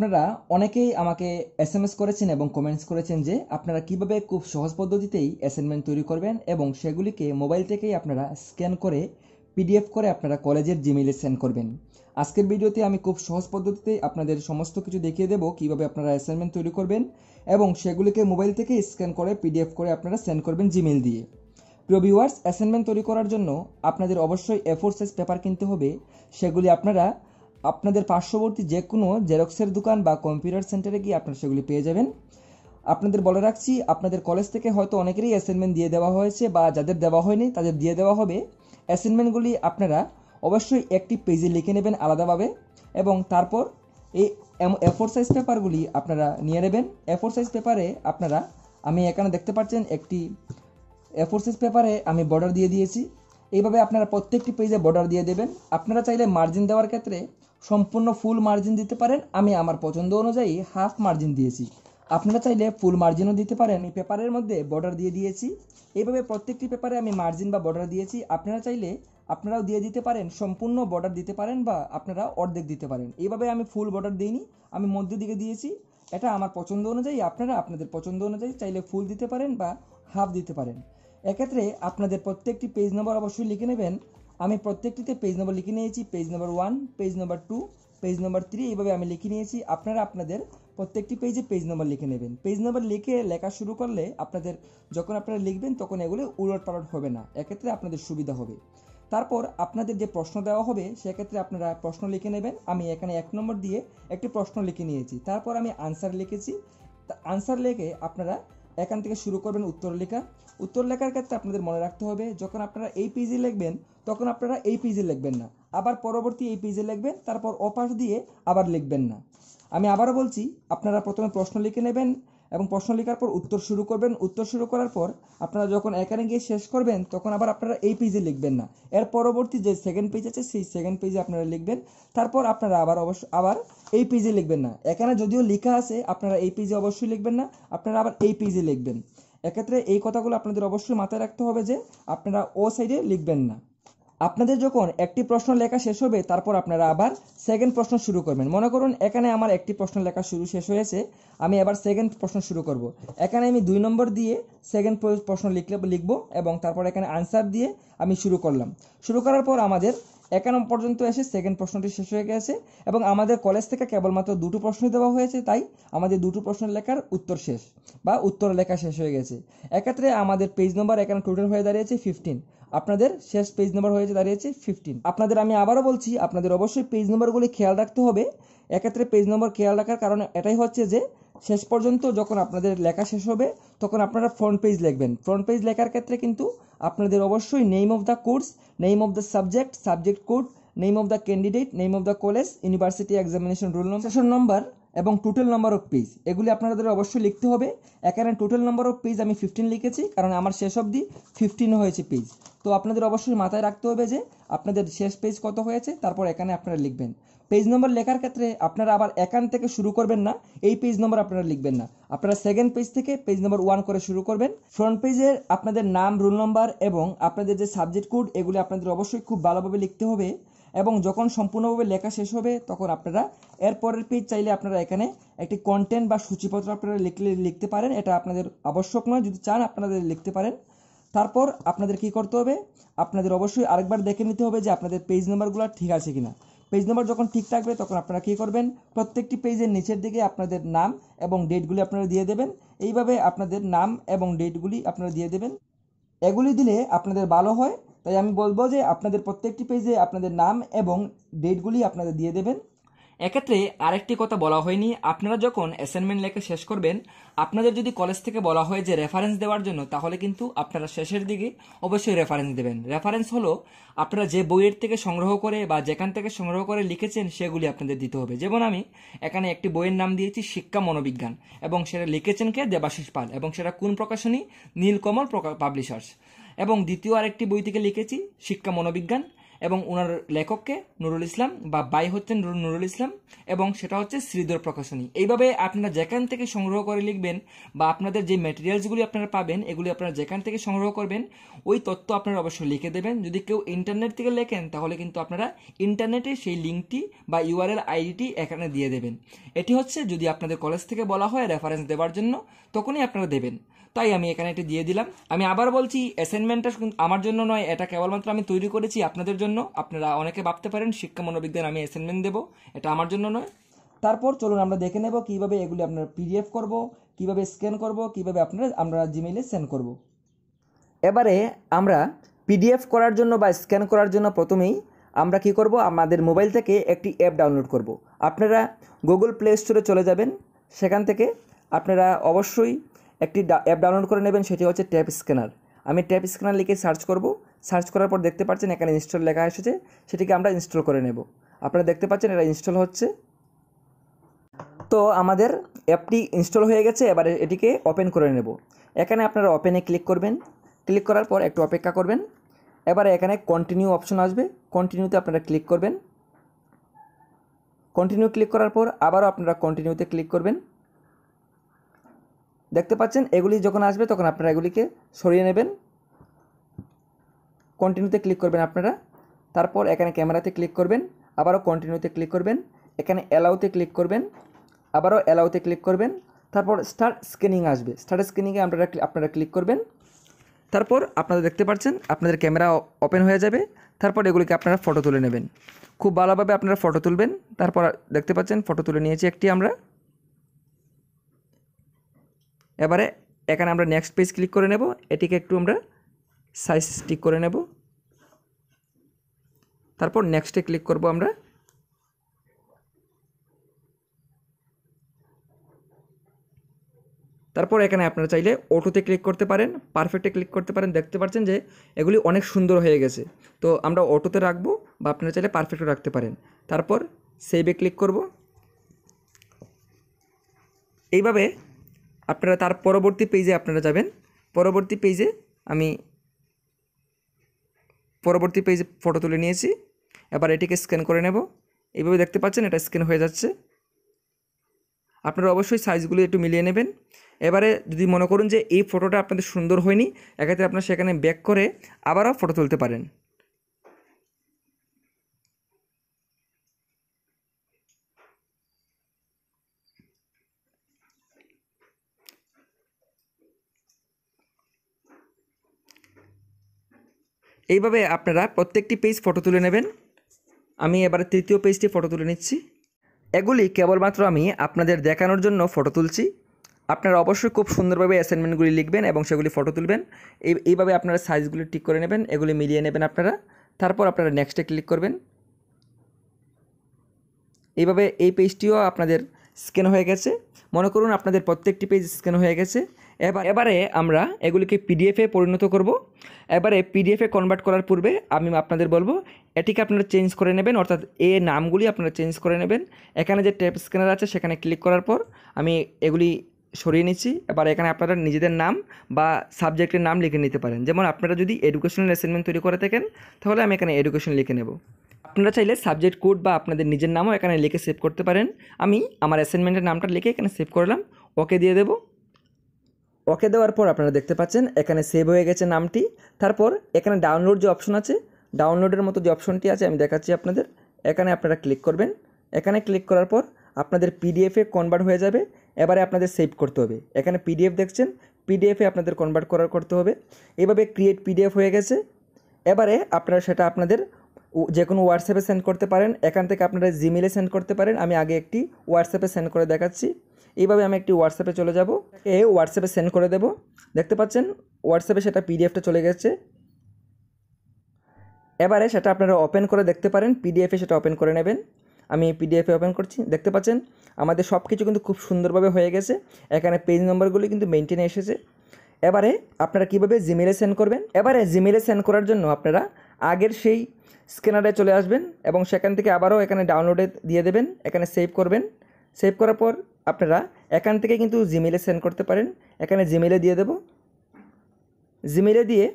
আপনারা অনেকেই আমাকে এস এম এস করেছেন এবং কমেন্টস করেছেন যে আপনারা কিভাবে খুব সহজ পদ্ধতিতেই অ্যাসাইনমেন্ট তৈরি করবেন এবং সেগুলিকে মোবাইল থেকেই আপনারা স্ক্যান করে পিডিএফ করে আপনারা কলেজের জিমেইলে সেন্ড করবেন আজকের ভিডিওতে আমি খুব সহজ পদ্ধতিতে আপনাদের সমস্ত কিছু দেখিয়ে দেবো কীভাবে আপনারা অ্যাসাইনমেন্ট তৈরি করবেন এবং সেগুলিকে মোবাইল থেকে স্ক্যান করে পিডিএফ করে আপনারা সেন্ড করবেন জিমেইল দিয়ে প্রিয় ভিউয়ার্স অ্যাসাইনমেন্ট তৈরি করার জন্য আপনাদের অবশ্যই এ ফোর সাইজ পেপার কিনতে হবে সেগুলি আপনারা আপনাদের পার্শ্ববর্তী যে কোনো জেরক্সের দোকান বা কম্পিউটার সেন্টারে গিয়ে আপনারা সেগুলি পেয়ে যাবেন আপনাদের বলে রাখছি আপনাদের কলেজ থেকে হয়তো অনেকেরই অ্যাসাইনমেন্ট দিয়ে দেওয়া হয়েছে বা যাদের দেওয়া হয়নি তাদের দিয়ে দেওয়া হবে অ্যাসাইনমেন্টগুলি আপনারা অবশ্যই একটি পেজে লিখে নেবেন আলাদাভাবে এবং তারপর এই এফোর সাইজ পেপারগুলি আপনারা নিয়ে নেবেন এফোর সাইজ পেপারে আপনারা আমি এখানে দেখতে পাচ্ছেন একটি এফোর সাইজ পেপারে আমি বর্ডার দিয়ে দিয়েছি এইভাবে আপনারা প্রত্যেকটি পেজে বর্ডার দিয়ে দেবেন আপনারা চাইলে মার্জিন দেওয়ার ক্ষেত্রে সম্পূর্ণ ফুল মার্জিন দিতে পারেন আমি আমার পছন্দ অনুযায়ী হাফ মার্জিন দিয়েছি আপনারা চাইলে ফুল মার্জিনও দিতে পারেন এই পেপারের মধ্যে বর্ডার দিয়ে দিয়েছি এইভাবে প্রত্যেকটি পেপারে আমি মার্জিন বা বর্ডার দিয়েছি আপনারা চাইলে আপনারাও দিয়ে দিতে পারেন সম্পূর্ণ বর্ডার দিতে পারেন বা আপনারা অর্ধেক দিতে পারেন এইভাবে আমি ফুল বর্ডার দিইনি আমি মধ্য দিকে দিয়েছি এটা আমার পছন্দ অনুযায়ী আপনারা আপনাদের পছন্দ অনুযায়ী চাইলে ফুল দিতে পারেন বা হাফ দিতে পারেন এক্ষেত্রে আপনাদের প্রত্যেকটি পেজ নম্বর অবশ্যই লিখে নেবেন আমি প্রত্যেকটিতে পেজ নম্বর লিখে নিয়েছি page number one page number two page number three এইভাবে আমি লিখে নিয়েছি আপনারা আপনাদের প্রত্যেকটি পেজে পেজ নম্বর লিখে নেবেন পেজ নম্বর লিখে লেখা শুরু করলে আপনাদের যখন আপনারা লিখবেন তখন এগুলো উলট পালট হবে না এক্ষেত্রে আপনাদের সুবিধা হবে তারপর আপনাদের যে প্রশ্ন দেওয়া হবে সেক্ষেত্রে আপনারা প্রশ্ন লিখে নেবেন আমি এখানে এক নম্বর দিয়ে একটি প্রশ্ন লিখে নিয়েছি তারপর আমি আনসার লিখেছি আনসার লিখে আপনারা এখান থেকে শুরু করবেন উত্তর লেখা উত্তর লেখার ক্ষেত্রে আপনাদের মনে রাখতে হবে যখন আপনারা এই পেজে লিখবেন তখন আপনারা এই পেজে লিখবেন না আবার পরবর্তী এই পেজে লিখবেন তারপর অপাশ দিয়ে আবার লিখবেন না আমি আবারও বলছি আপনারা প্রথমে প্রশ্ন লিখে নেবেন এবং প্রশ্ন লেখার পর উত্তর শুরু করবেন উত্তর শুরু করার পর আপনারা যখন এখানে গিয়ে শেষ করবেন তখন আবার আপনারা এই পেজে লিখবেন না এর পরবর্তী যে সেকেন্ড পেজ আছে সেই সেকেন্ড পেজে আপনারা লিখবেন তারপর আপনারা আবার অবশ্য আবার এই পেজে লিখবেন না এখানে যদিও লেখা আছে আপনারা এই পেজে অবশ্যই লিখবেন না আপনারা আবার এই পেজে লিখবেন এক্ষেত্রে এই কথাগুলো আপনাদের অবশ্যই মাথায় রাখতে হবে যে আপনারা ও সাইডে লিখবেন না আপনাদের যখন একটি প্রশ্ন লেখা শেষ হবে তারপর আপনারা আবার সেকেন্ড প্রশ্ন শুরু করবেন মনে করুন এখানে আমার একটি প্রশ্ন লেখা শুরু শেষ হয়েছে আমি আবার সেকেন্ড প্রশ্ন শুরু করব এখানে আমি দুই নম্বর দিয়ে সেকেন্ড প্রশ্ন লিখলে লিখবো এবং তারপর এখানে আনসার দিয়ে আমি শুরু করলাম শুরু করার পর আমাদের একান্ন পর্যন্ত এসে সেকেন্ড প্রশ্নটি শেষ হয়ে গেছে এবং আমাদের কলেজ থেকে কেবলমাত্র দুটো প্রশ্ন দেওয়া হয়েছে তাই আমাদের দুটো প্রশ্নের লেখার উত্তর শেষ বা উত্তর লেখা শেষ হয়ে গেছে এক্ষেত্রে আমাদের পেজ নম্বর এখানে টোটাল হয়ে দাঁড়িয়েছে ফিফটিন আপনাদের শেষ পেজ নম্বর হয়েছে দাঁড়িয়েছে ফিফটিন আপনাদের আমি আবারও বলছি আপনাদের অবশ্যই পেজ নম্বরগুলি খেয়াল রাখতে হবে এক্ষেত্রে পেজ নম্বর খেয়াল রাখার কারণ এটাই হচ্ছে যে শেষ পর্যন্ত যখন আপনাদের লেখা শেষ হবে তখন আপনারা ফ্রন্ট পেজ লিখবেন ফ্রন্ট পেজ লেখার ক্ষেত্রে কিন্তু আপনাদের অবশ্যই name of the course name of the subject subject code name of the candidate name of the college university examination roll number session number এবং টোটাল নাম্বার অফ পেজ এগুলি আপনাদের অবশ্যই লিখতে হবে এখানে টোটাল নাম্বার অফ পেজ আমি fifteen লিখেছি কারণ আমার শেষ অবধি ফিফটিন হয়েছে পেজ তো আপনাদের অবশ্যই মাথায় রাখতে হবে যে আপনাদের শেষ পেজ কত হয়েছে তারপর এখানে আপনারা লিখবেন পেজ নম্বর লেখার ক্ষেত্রে আপনারা আবার একান থেকে শুরু করবেন না এই পেজ নম্বর আপনারা লিখবেন না আপনারা সেকেন্ড পেজ থেকে পেজ নম্বর ওয়ান করে শুরু করবেন ফ্রন্ট পেজের আপনাদের নাম রোল নম্বর এবং আপনাদের যে সাবজেক্ট কোড এগুলি আপনাদের অবশ্যই খুব ভালোভাবে লিখতে হবে এবং যখন সম্পূর্ণভাবে লেখা শেষ হবে তখন আপনারা এরপরের পেজ চাইলে আপনারা এখানে একটি কন্টেন্ট বা সূচিপত্র আপনারা লিখলে লিখতে পারেন এটা আপনাদের আবশ্যক নয় যদি চান আপনাদের লিখতে পারেন তারপর আপনাদের কি করতে হবে আপনাদের অবশ্যই আরেকবার দেখে নিতে হবে যে আপনাদের পেজ নাম্বারগুলো ঠিক আছে কিনা পেজ নাম্বার যখন ঠিক থাকবে তখন আপনারা কী করবেন প্রত্যেকটি পেজের নিচের দিকে আপনাদের নাম এবং ডেটগুলি আপনারা দিয়ে দেবেন এইভাবে আপনাদের নাম এবং ডেটগুলি আপনারা দিয়ে দেবেন এগুলি দিলে আপনাদের ভালো হয় তাই আমি বলবো যে আপনাদের প্রত্যেকটি পেজে আপনাদের নাম এবং ডেটগুলি আপনাদের দিয়ে দেবেন এক্ষেত্রে আরেকটি কথা বলা হয়নি আপনারা যখন অ্যাসাইনমেন্ট লেখা শেষ করবেন আপনাদের যদি কলেজ থেকে বলা হয় যে রেফারেন্স দেওয়ার জন্য তাহলে কিন্তু আপনারা শেষের দিকে অবশ্যই রেফারেন্স দেবেন রেফারেন্স হলো আপনারা যে বইয়ের থেকে সংগ্রহ করে বা যেখান থেকে সংগ্রহ করে লিখেছেন সেগুলি আপনাদের দিতে হবে যেমন আমি এখানে একটি বইয়ের নাম দিয়েছি শিক্ষা মনোবিজ্ঞান এবং সেটা লিখেছেন কে দেবাশিস পাল এবং সেটা কোন প্রকাশনী নীলকমল পাবলিশার্স এবং দ্বিতীয় আরেকটি বই থেকে লিখেছি শিক্ষা মনোবিজ্ঞান এবং ওনার লেখককে নুরুল ইসলাম বা বাই হচ্ছেন নুরুল ইসলাম এবং সেটা হচ্ছে শ্রীধর প্রকাশনী এইভাবে আপনারা যেখান থেকে সংগ্রহ করে লিখবেন বা আপনাদের যে ম্যাটেরিয়ালসগুলি আপনারা পাবেন এগুলি আপনারা যেখান থেকে সংগ্রহ করবেন ওই তথ্য আপনারা অবশ্যই লিখে দেবেন যদি কেউ ইন্টারনেট থেকে লেখেন তাহলে কিন্তু আপনারা ইন্টারনেটে সেই লিঙ্কটি বা ইউআরএল আইডিটি এখানে দিয়ে দেবেন এটি হচ্ছে যদি আপনাদের কলেজ থেকে বলা হয় রেফারেন্স দেওয়ার জন্য তখনই আপনারা দেবেন তাই আমি এখানে এটি দিয়ে দিলাম আমি আবার বলছি অ্যাসাইনমেন্টটা আমার জন্য নয় এটা কেবলমাত্র আমি তৈরি করেছি আপনাদের জন্য আপনারা অনেকে ভাবতে পারেন শিক্ষা মনোবিজ্ঞান আমি অ্যাসাইনমেন্ট দেবো এটা আমার জন্য নয় তারপর চলুন আমরা দেখে নেব কীভাবে এগুলি আপনারা পিডিএফ করব কিভাবে স্ক্যান করব কিভাবে আপনারা আমরা জিমেইলে সেন্ড করব এবারে আমরা পিডিএফ করার জন্য বা স্ক্যান করার জন্য প্রথমেই আমরা কি করব আমাদের মোবাইল থেকে একটি অ্যাপ ডাউনলোড করব আপনারা গুগল প্লে স্টোরে চলে যাবেন সেখান থেকে আপনারা অবশ্যই একটি অ্যাপ ডাউনলোড করে নেবেন সেটি হচ্ছে ট্যাপ স্ক্যানার আমি ট্যাপ স্ক্যানার লিখে সার্চ করব সার্চ করার পর দেখতে পাচ্ছেন এখানে ইনস্টল লেখা এসেছে সেটিকে আমরা ইনস্টল করে নেব আপনারা দেখতে পাচ্ছেন এটা ইনস্টল হচ্ছে তো আমাদের অ্যাপটি ইনস্টল হয়ে গেছে এবার এটিকে ওপেন করে নেব এখানে আপনারা ওপেনে ক্লিক করবেন ক্লিক করার পর একটু অপেক্ষা করবেন এবারে এখানে কন্টিনিউ অপশন আসবে কন্টিনিউতে আপনারা ক্লিক করবেন কন্টিনিউ ক্লিক করার পর আবারও আপনারা কন্টিনিউতে ক্লিক করবেন দেখতে পাচ্ছেন এগুলি যখন আসবে তখন আপনারা এগুলিকে সরিয়ে নেবেন কন্টিনিউতে ক্লিক করবেন আপনারা তারপর এখানে ক্যামেরাতে ক্লিক করবেন আবারও কন্টিনিউতে ক্লিক করবেন এখানে অ্যালাউতে ক্লিক করবেন আবারও অ্যালাউতে ক্লিক করবেন তারপর স্টার স্ক্যানিং আসবে স্টার স্ক্যানিংয়ে আপনারা আপনারা ক্লিক করবেন তারপর আপনারা দেখতে পাচ্ছেন আপনাদের ক্যামেরা ওপেন হয়ে যাবে তারপর এগুলিকে আপনারা ফটো তুলে নেবেন খুব ভালোভাবে আপনারা ফটো তুলবেন তারপর দেখতে পাচ্ছেন ফটো তুলে নিয়েছি একটি আমরা এবারে এখানে আমরা নেক্সট পেজ ক্লিক করে নেব এটিকে একটু আমরা সাইজ ঠিক করে নেব তারপর নেক্সটে ক্লিক করব আমরা তারপর এখানে আপনারা চাইলে অটোতে ক্লিক করতে পারেন পারফেক্টে ক্লিক করতে পারেন দেখতে পাচ্ছেন যে এগুলি অনেক সুন্দর হয়ে গেছে তো আমরা অটোতে রাখবো বা আপনারা চাইলে পারফেক্টও রাখতে পারেন তারপর সেভে ক্লিক করব এইভাবে আপনারা তার পরবর্তী পেজে আপনারা যাবেন পরবর্তী পেজে আমি পরবর্তী পেজে ফটো তুলে নিয়েছি এবার এটিকে স্ক্যান করে নেব এইভাবে দেখতে পাচ্ছেন এটা স্ক্যান হয়ে যাচ্ছে আপনারা অবশ্যই সাইজগুলো একটু মিলিয়ে নেবেন এবারে যদি মনে করুন যে এই ফটোটা আপনাদের সুন্দর হয়নি এক্ষেত্রে আপনারা সেখানে ব্যাক করে আবারও ফটো তুলতে পারেন এইভাবে আপনারা প্রত্যেকটি পেজ ফটো তুলে নেবেন আমি এবার তৃতীয় পেজটি ফটো তুলে নিচ্ছি এগুলি কেবলমাত্র আমি আপনাদের দেখানোর জন্য ফটো তুলছি আপনারা অবশ্যই খুব সুন্দরভাবে অ্যাসাইনমেন্টগুলি লিখবেন এবং সেগুলি ফটো তুলবেন এই এইভাবে আপনারা সাইজগুলি ঠিক করে নেবেন এগুলি মিলিয়ে নেবেন আপনারা তারপর আপনারা নেক্সটে ক্লিক করবেন এইভাবে এই পেজটিও আপনাদের স্ক্যান হয়ে গেছে মনে করুন আপনাদের প্রত্যেকটি পেজ স্ক্যান হয়ে গেছে এবার এবারে আমরা এগুলিকে পিডিএফে পরিণত করব এবারে পিডিএফে কনভার্ট করার পূর্বে আমি আপনাদের বলবো এটিকে আপনারা চেঞ্জ করে নেবেন অর্থাৎ এ নামগুলি আপনারা চেঞ্জ করে নেবেন এখানে যে ট্যাপ স্ক্যানার আছে সেখানে ক্লিক করার পর আমি এগুলি সরিয়ে নিচ্ছি এবার এখানে আপনারা নিজেদের নাম বা সাবজেক্টের নাম লিখে নিতে পারেন যেমন আপনারা যদি এডুকেশনাল অ্যাসাইনমেন্ট তৈরি করে থাকেন তাহলে আমি এখানে এডুকেশন লিখে নেব আপনারা চাইলে সাবজেক্ট কোড বা আপনাদের নিজের নামও এখানে লিখে সেভ করতে পারেন আমি আমার অ্যাসাইনমেন্টের নামটা লিখে এখানে সেভ করলাম ওকে দিয়ে দেবো ওকে দেওয়ার পর আপনারা দেখতে পাচ্ছেন এখানে সেভ হয়ে গেছে নামটি তারপর এখানে ডাউনলোড যে অপশন আছে ডাউনলোডের মতো যে অপশনটি আছে আমি দেখাচ্ছি আপনাদের এখানে আপনারা ক্লিক করবেন এখানে ক্লিক করার পর আপনাদের পিডিএফে কনভার্ট হয়ে যাবে এবারে আপনাদের সেভ করতে হবে এখানে পিডিএফ দেখছেন পিডিএফে আপনাদের কনভার্ট করার করতে হবে এভাবে ক্রিয়েট পিডিএফ হয়ে গেছে এবারে আপনারা সেটা আপনাদের যে কোনো হোয়াটসঅ্যাপে সেন্ড করতে পারেন এখান থেকে আপনারা জিমেলে সেন্ড করতে পারেন আমি আগে একটি হোয়াটসঅ্যাপে সেন্ড করে দেখাচ্ছি এইভাবে আমি একটি হোয়াটসঅ্যাপে চলে যাব এ হোয়াটসঅ্যাপে সেন্ড করে দেব দেখতে পাচ্ছেন হোয়াটসঅ্যাপে সেটা পিডিএফটা চলে গেছে এবারে সেটা আপনারা ওপেন করে দেখতে পারেন পিডিএফে সেটা ওপেন করে নেবেন আমি পিডিএফে ওপেন করছি দেখতে পাচ্ছেন আমাদের সব কিছু কিন্তু খুব সুন্দরভাবে হয়ে গেছে এখানে পেজ নম্বরগুলি কিন্তু মেনটেনে এসেছে এবারে আপনারা কীভাবে জিমেলে সেন্ড করবেন এবারে জিমেলে সেন্ড করার জন্য আপনারা আগের সেই স্ক্যানারে চলে আসবেন এবং সেখান থেকে আবারও এখানে ডাউনলোডে দিয়ে দেবেন এখানে সেভ করবেন সেভ করার পর আপনারা এখান থেকে কিন্তু জিমেলে সেন্ড করতে পারেন এখানে জিমেলে দিয়ে দেব জিমেলে দিয়ে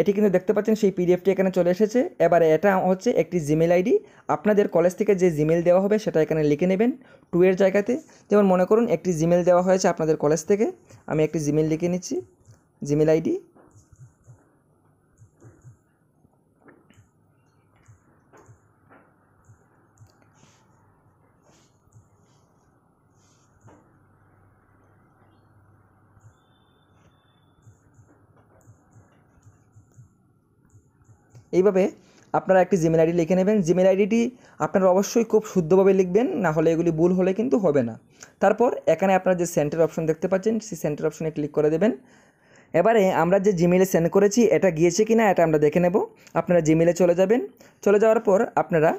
এটি কিন্তু দেখতে পাচ্ছেন সেই পিডিএফটি এখানে চলে এসেছে এবার এটা হচ্ছে একটি জিমেল আইডি আপনাদের কলেজ থেকে যে জিমেল দেওয়া হবে সেটা এখানে লিখে নেবেন টু এর জায়গাতে যেমন মনে করুন একটি জিমেল দেওয়া হয়েছে আপনাদের কলেজ থেকে আমি একটি জিমেল লিখে নিচ্ছি জিমেল আইডি এইভাবে আপনারা একটি জিমেল আইডি লিখে নেবেন জিমেল আইডিটি আপনারা অবশ্যই খুব শুদ্ধভাবে লিখবেন না হলে এগুলি ভুল হলে কিন্তু হবে না তারপর এখানে আপনারা যে সেন্টার অপশন দেখতে পাচ্ছেন সেই সেন্টার অপশনে ক্লিক করে দেবেন এবারে আমরা যে জিমেলে সেন্ড করেছি এটা গিয়েছে কি না এটা আমরা দেখে নেব আপনারা জিমেলে চলে যাবেন চলে যাওয়ার পর আপনারা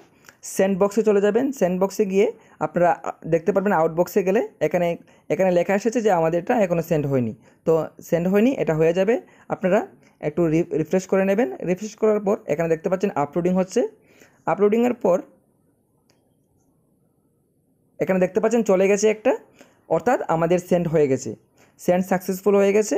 সেন্ড বক্সে চলে যাবেন সেন্ড বক্সে গিয়ে আপনারা দেখতে পারবেন আউটবক্সে গেলে এখানে এখানে লেখা এসেছে যে আমাদেরটা এখনও সেন্ড হয়নি তো সেন্ড হয়নি এটা হয়ে যাবে আপনারা একটু রিফ্রেশ করে নেবেন রিফ্রেশ করার পর এখানে দেখতে পাচ্ছেন আপলোডিং হচ্ছে আপলোডিংয়ের পর এখানে দেখতে পাচ্ছেন চলে গেছে একটা অর্থাৎ আমাদের সেন্ড হয়ে গেছে সেন্ড সাকসেসফুল হয়ে গেছে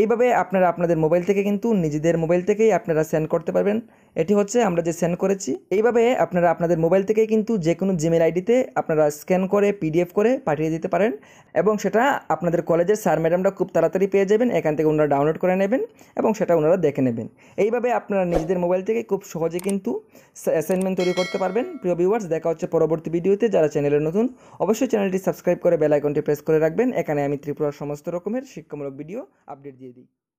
এইভাবে আপনারা আপনাদের মোবাইল থেকে কিন্তু নিজেদের মোবাইল থেকেই আপনারা সেন্ড করতে পারবেন এটি হচ্ছে আমরা যে সেন্ড করেছি এইভাবে আপনারা আপনাদের মোবাইল থেকে কিন্তু যে কোনো জিমেল আইডিতে আপনারা স্ক্যান করে পিডিএফ করে পাঠিয়ে দিতে পারেন এবং সেটা আপনাদের কলেজের স্যার ম্যাডামরা খুব তাড়াতাড়ি পেয়ে যাবেন এখান থেকে ওনারা ডাউনলোড করে নেবেন এবং সেটা ওনারা দেখে নেবেন এইভাবে আপনারা নিজেদের মোবাইল থেকে খুব সহজে কিন্তু অ্যাসাইনমেন্ট তৈরি করতে পারবেন প্রিয় ভিউয়ার্স দেখা হচ্ছে পরবর্তী ভিডিওতে যারা চ্যানেলে নতুন অবশ্যই চ্যানেলটি সাবস্ক্রাইব করে বেলাইকনটি প্রেস করে রাখবেন এখানে আমি ত্রিপুরার সমস্ত রকমের শিক্ষামূলক ভিডিও আপডেট দিয়ে দিই